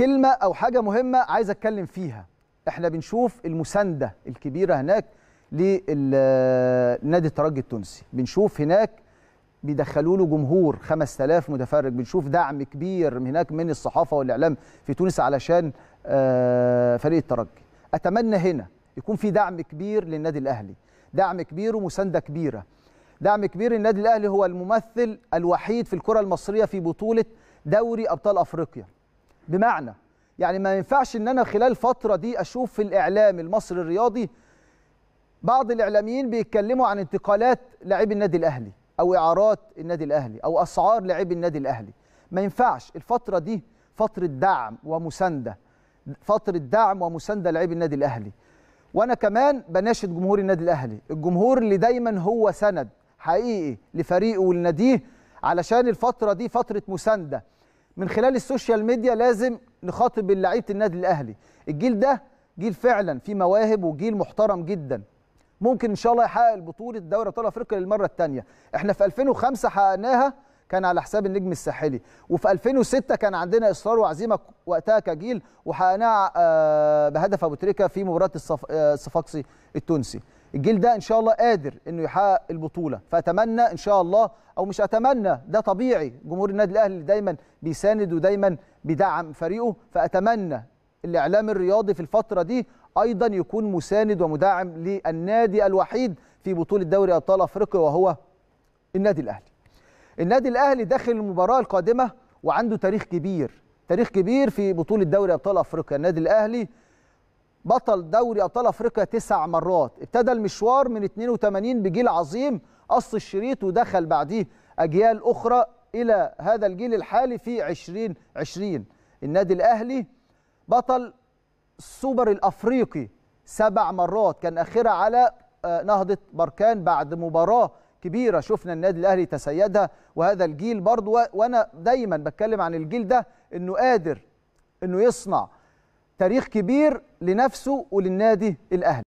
كلمه او حاجه مهمه عايز اتكلم فيها احنا بنشوف المسانده الكبيره هناك لنادي الترجي التونسي بنشوف هناك بيدخلوا له جمهور 5000 متفرج بنشوف دعم كبير هناك من الصحافه والاعلام في تونس علشان آه، فريق الترجي اتمنى هنا يكون في دعم كبير للنادي الاهلي دعم كبير ومسانده كبيره دعم كبير للنادي الاهلي هو الممثل الوحيد في الكره المصريه في بطوله دوري ابطال افريقيا بمعنى يعني ما ينفعش ان انا خلال الفتره دي اشوف في الاعلام المصري الرياضي بعض الاعلاميين بيتكلموا عن انتقالات لاعبي النادي الاهلي او اعارات النادي الاهلي او اسعار لاعبي النادي الاهلي ما ينفعش الفتره دي فتره دعم ومسانده فتره دعم ومسانده لاعبي النادي الاهلي وانا كمان بناشد جمهور النادي الاهلي الجمهور اللي دايما هو سند حقيقي لفريقه ولناديه علشان الفتره دي فتره مسانده من خلال السوشيال ميديا لازم نخاطب لعيبه النادي الاهلي الجيل ده جيل فعلا فيه مواهب وجيل محترم جدا ممكن ان شاء الله يحقق البطوله دوري ابطال افريقيا للمره الثانيه احنا في 2005 حققناها كان على حساب النجم الساحلي وفي 2006 كان عندنا اصرار وعزيمه وقتها كجيل وحققناها آه، بهدف ابو تريكه في مباراه آه، الصفاقسي التونسي الجيل ده ان شاء الله قادر انه يحقق البطوله فاتمنى ان شاء الله او مش اتمنى ده طبيعي جمهور النادي الاهلي دايما بيساند ودايما بيدعم فريقه فاتمنى الاعلام الرياضي في الفتره دي ايضا يكون مساند ومدعم للنادي الوحيد في بطوله دوري ابطال افريقيا وهو النادي الاهلي النادي الاهلي داخل المباراه القادمه وعنده تاريخ كبير تاريخ كبير في بطوله دوري ابطال افريقيا النادي الاهلي بطل دوري ابطال افريقيا تسع مرات ابتدى المشوار من 82 بجيل عظيم قص الشريط ودخل بعديه اجيال اخرى الى هذا الجيل الحالي في 2020 النادي الاهلي بطل السوبر الافريقي سبع مرات كان اخرها على آه، نهضه بركان بعد مباراه كبيره شفنا النادي الاهلي تسيدها وهذا الجيل برضو وانا دايما بتكلم عن الجيل ده انه قادر انه يصنع تاريخ كبير لنفسه وللنادي الاهلي